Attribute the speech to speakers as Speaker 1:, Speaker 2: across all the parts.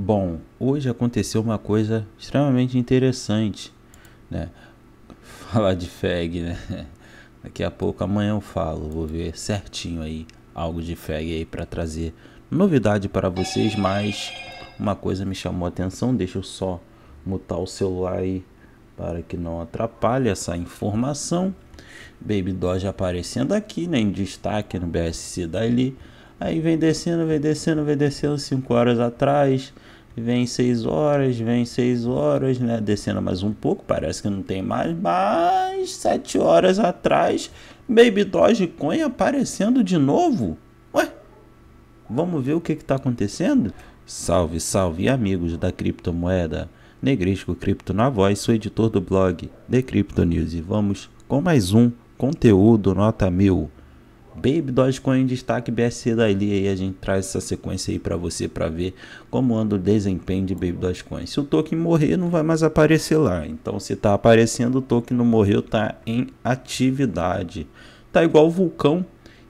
Speaker 1: Bom, hoje aconteceu uma coisa extremamente interessante, né? Falar de FEG, né? Daqui a pouco, amanhã eu falo, vou ver certinho aí algo de FEG aí para trazer novidade para vocês, mas uma coisa me chamou a atenção, deixa eu só mutar o celular aí para que não atrapalhe essa informação. Baby Doge aparecendo aqui, né, em destaque no BSC dali. Da Aí vem descendo, vem descendo, vem descendo 5 horas atrás, vem 6 horas, vem 6 horas, né? Descendo mais um pouco, parece que não tem mais, mas 7 horas atrás, Baby Dogecoin aparecendo de novo. Ué, vamos ver o que está acontecendo? Salve, salve amigos da criptomoeda. Negrisco Cripto na voz, sou editor do blog The Crypto News e vamos com mais um conteúdo nota mil. Baby Dogecoin em destaque BSC da aí a gente traz essa sequência aí para você para ver como anda o desempenho de Baby Dogecoin. Se o token morrer, não vai mais aparecer lá. Então, se tá aparecendo, o token não morreu, tá em atividade. Tá igual o vulcão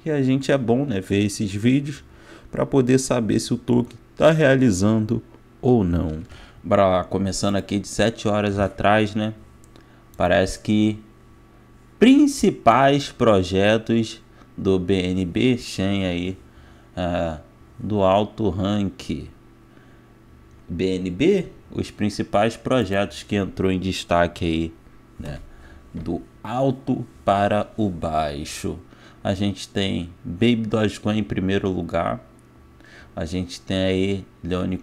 Speaker 1: e a gente é bom, né, ver esses vídeos para poder saber se o token tá realizando ou não. Bora lá, começando aqui de 7 horas atrás, né? Parece que principais projetos do BNB Shen aí uh, do alto ranking. BNB, os principais projetos que entrou em destaque aí, né? Do alto para o baixo. A gente tem Baby Dogecoin em primeiro lugar. A gente tem aí Leone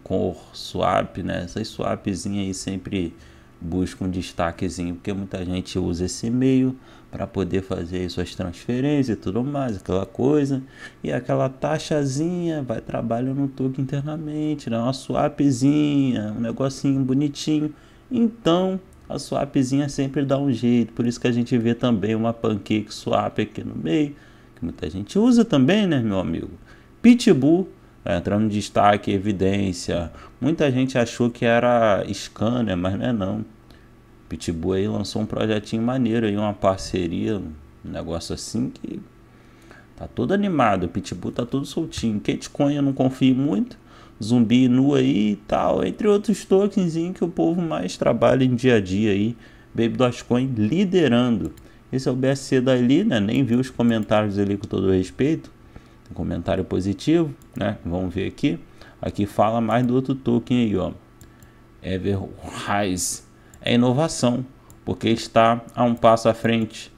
Speaker 1: Swap, né? Essas swapzinhas aí sempre busca um destaquezinho, porque muita gente usa esse e-mail para poder fazer suas transferências e tudo mais, aquela coisa. E aquela taxazinha vai trabalho no token internamente, dá uma swapzinha, um negocinho bonitinho. Então, a swapzinha sempre dá um jeito, por isso que a gente vê também uma pancake swap aqui no meio, que muita gente usa também, né, meu amigo? Pitbull é, entrando em destaque, evidência. Muita gente achou que era Scanner, mas não é não. Pitbull aí lançou um projetinho maneiro aí, uma parceria, um negócio assim que tá todo animado, Pitbull tá todo soltinho. Kitcoin eu não confio muito, zumbi nu aí e tal, entre outros tokens que o povo mais trabalha em dia a dia aí. Baby Dogecoin liderando. Esse é o BSC dali, né? Nem vi os comentários ali com todo respeito um comentário positivo, né? Vamos ver aqui. Aqui fala mais do outro token aí, ó. Everrise. É inovação, porque está a um passo à frente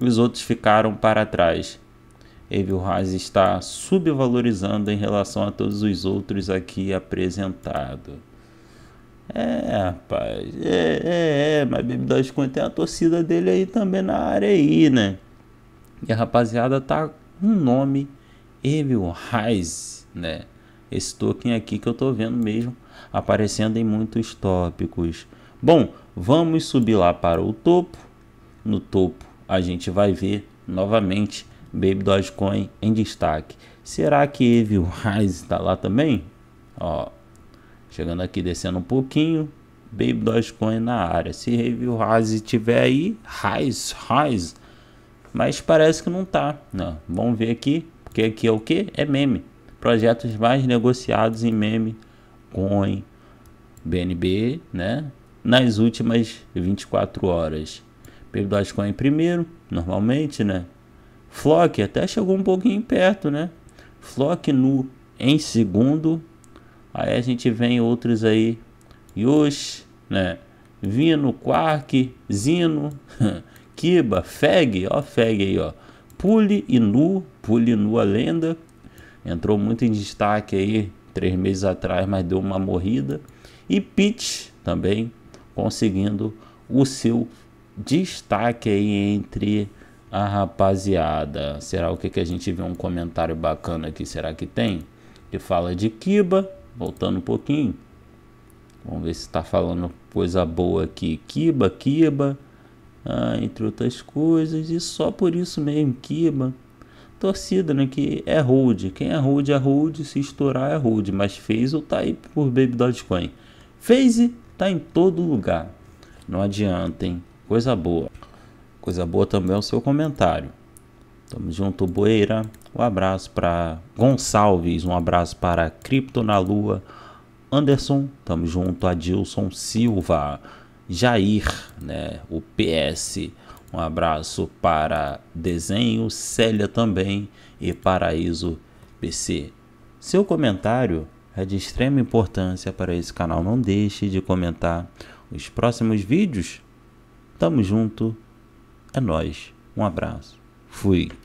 Speaker 1: e os outros ficaram para trás. Everrise está subvalorizando em relação a todos os outros aqui apresentado. É, rapaz, é, é, é, mas Baby Dogecoin tem a torcida dele aí também na área aí, né? E a rapaziada tá um nome Evil Rise, né? Esse token aqui que eu tô vendo mesmo aparecendo em muitos tópicos. Bom, vamos subir lá para o topo. No topo a gente vai ver novamente Baby Dogecoin em destaque. Será que Evil Rise está lá também? Ó, chegando aqui, descendo um pouquinho, Baby Dogecoin na área. Se Evil Rise tiver aí, Rise, Rise. Mas parece que não tá. Não, né? vamos ver aqui. Que, aqui é o que? É meme. Projetos mais negociados em meme, coin, BNB, né? Nas últimas 24 horas. Pelo Dogecoin primeiro, normalmente, né? Flock até chegou um pouquinho perto, né? Flock nu em segundo. Aí a gente vem outros aí. Yosh, né? Vino, Quark, Zino, Kiba, Feg, ó, Feg aí, ó. Pule e Nu, Pule e Nu a lenda, entrou muito em destaque aí três meses atrás, mas deu uma morrida. E Pitch também conseguindo o seu destaque aí entre a rapaziada. Será o que, que a gente vê um comentário bacana aqui? Será que tem? Que fala de Kiba, voltando um pouquinho. Vamos ver se está falando coisa boa aqui. Kiba, Kiba ah, entre outras coisas, e só por isso mesmo, Kiba. Torcida, né? Que é hold. Quem é hold é hold, se estourar é hold. Mas fez ou tá aí por Baby Dogecoin. fez tá em todo lugar. Não adianta, hein? Coisa boa. Coisa boa também é o seu comentário. Tamo junto, Boeira. Um abraço para Gonçalves, um abraço para Cripto na Lua, Anderson, tamo junto, Adilson Silva. Jair, né? O PS. Um abraço para Desenho, Célia também e Paraíso PC. Seu comentário é de extrema importância para esse canal. Não deixe de comentar os próximos vídeos. Tamo junto. É nós. Um abraço. Fui.